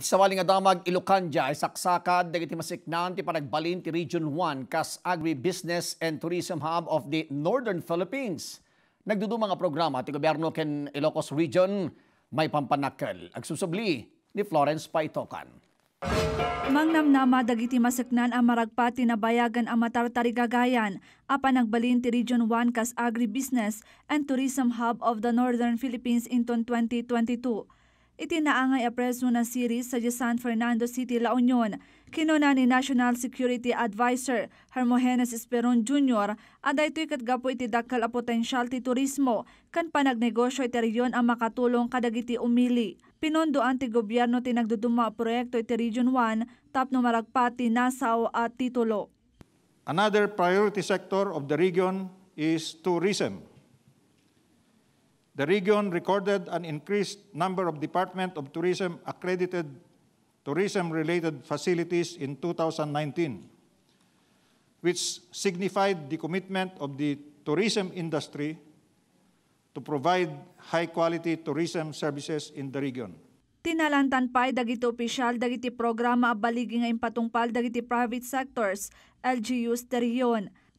Iti sawali nga damag Ilocanja ay saksakan dagiti masiknan ti panagbalin ti Region 1 kas Agribusiness and Tourism Hub of the Northern Philippines. Nagdudumang nga programa ti gobyerno ken Ilocos Region may pampanakel. Agsusubli ni Florence Paitokan. Mangnamnama dagiti masiknan ang maragpati na bayagan ang matartarigagayan apan nagbalin ti Region 1 kas Agribusiness and Tourism Hub of the Northern Philippines inton 2022 itinaangay a preso na series sa San Fernando City, La Union. Kinuna ni National Security Advisor Hermogenes Esperon Jr. at daytoy katgapo iti dakkel a potensyal ti turismo kan panagnegosyo iti reyon ang makatulong kadagiti umili. Pinondoan ti gobyerno ti nagduduma proyekto iti Region 1 tapno maragpati Nassau at Titulo. Another priority sector of the region is tourism. The region recorded an increased number of Department of Tourism accredited tourism-related facilities in 2019, which signified the commitment of the tourism industry to provide high-quality tourism services in the region. Tinalantan pa dagiti opisyal dagiti programa abaligi nga impatungpal dagiti private sectors, LGUs da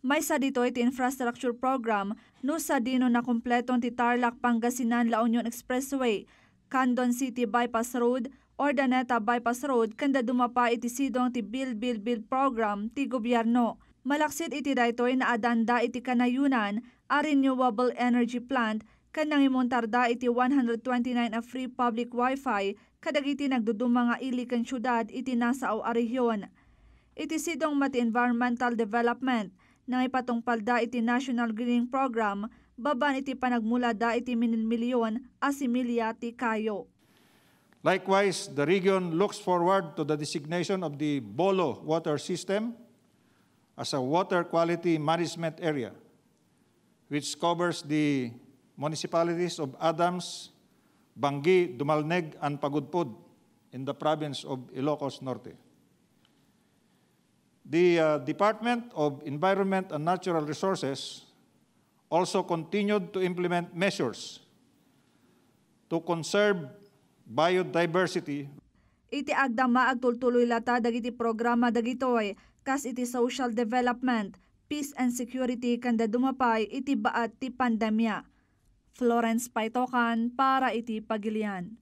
may sa dito iti infrastructure program no sa dino na kumpletong ti Tarlac Pangasinan La Union Expressway, Candon City Bypass Road, Ordaneta Bypass Road kanda dumapa iti sidong ti Build Build Build program ti gobyerno. Malaksit iti daytoy na adanda iti kanayunan a renewable energy plant kanang imontarda iti 129 a free public wifi kadagiti nagduduma nga ili kan syudad iti nasa o a rehiyon. Iti sidong mati environmental development na may patungpal da iti National Greening Program, baban iti panagmula da iti minilmilyon asimilya ti kayo. Likewise, the region looks forward to the designation of the Bolo water system as a water quality management area, which covers the municipalities of Adams, Bangi, Dumalneg, and Pagudpud in the province of Ilocos Norte. The uh, Department of Environment and Natural Resources also continued to implement measures to conserve biodiversity. Iti agdama agtultuloy lata dagiti programa dagitoy kas iti social development, peace and security kanda dumapay iti baat ti pandemya. Florence Paitokan para iti pagilian.